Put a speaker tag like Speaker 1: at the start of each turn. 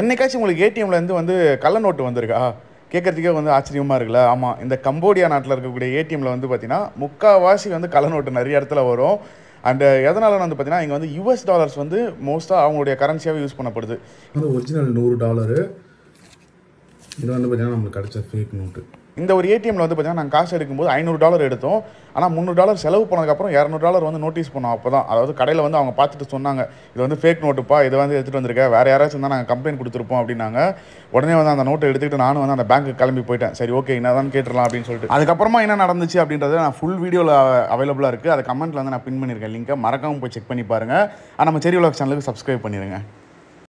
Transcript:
Speaker 1: என்னைக்காச்சும் உங்களுக்கு ஏடிஎம்லேருந்து வந்து கள்ள நோட்டு வந்திருக்கா கேட்குறதுக்கே வந்து ஆச்சரியமாக இருக்குல்ல ஆமாம் இந்த கம்போடியா நாட்டில் இருக்கக்கூடிய ஏடிஎம்மில் வந்து பார்த்திங்கன்னா முக்கால்வாசி வந்து கள்ள நோட்டு நிறைய இடத்துல வரும் அண்ட் எதனால வந்து பார்த்தீங்கன்னா இங்கே வந்து யூஎஸ் டாலர்ஸ் வந்து மோஸ்ட்டாக அவங்களுடைய கரன்சியாகவே யூஸ் பண்ணப்படுது
Speaker 2: ஒரிஜினல் நூறு டாலரு இது வந்து பார்த்தீங்கன்னா நம்மளுக்கு கிடச்ச ஃபேக் நோட்டு
Speaker 1: இந்த ஒரு ஏடிஎம்மில் வந்து பார்த்தீங்கன்னா நாங்கள் காசு எடுக்கும்போது ஐநூறு டாலர் எடுத்தோம் ஆனால் முந்நூறு டாலர் செலவு பண்ணதுக்கப்புறம் இரநூறு டாலர் வந்து நோட்டீஸ் பண்ணோம் அப்போ தான் அதாவது கடையில் வந்து அவங்க பார்த்துட்டு சொன்னாங்க இது வந்து ஃபேக் நோட்டுப்பா இதை வந்து எடுத்துகிட்டு வந்திருக்க வேறு யாராச்சும் தான் நாங்கள் கம்ப்ளைண்ட் கொடுத்துருப்போம் அப்படின்னாங்க உடனே வந்து அந்த நோட்டை எடுத்துக்கிட்டு நானும் வந்து அந்த பேங்க்கு கிளம்பி போயிட்டேன் சரி ஓகே என்ன தான் கேட்டுடலாம் அப்படின்னு சொல்லிட்டு அதுக்கப்புறமா என்ன நடந்துச்சு அப்படின்றது நான் ஃபுல் வீடியோவில் அவைலபிளாக இருக்குது அதை கமெண்ட்டில் வந்து நான் பின் பண்ணியிருக்கேன் லிங்க்கை மறக்காமல் போய் செக் பண்ணி பாருங்கள் நம்ம செரி உலக சேனலுக்கு சப்ஸ்கிரைப் பண்ணிடுங்க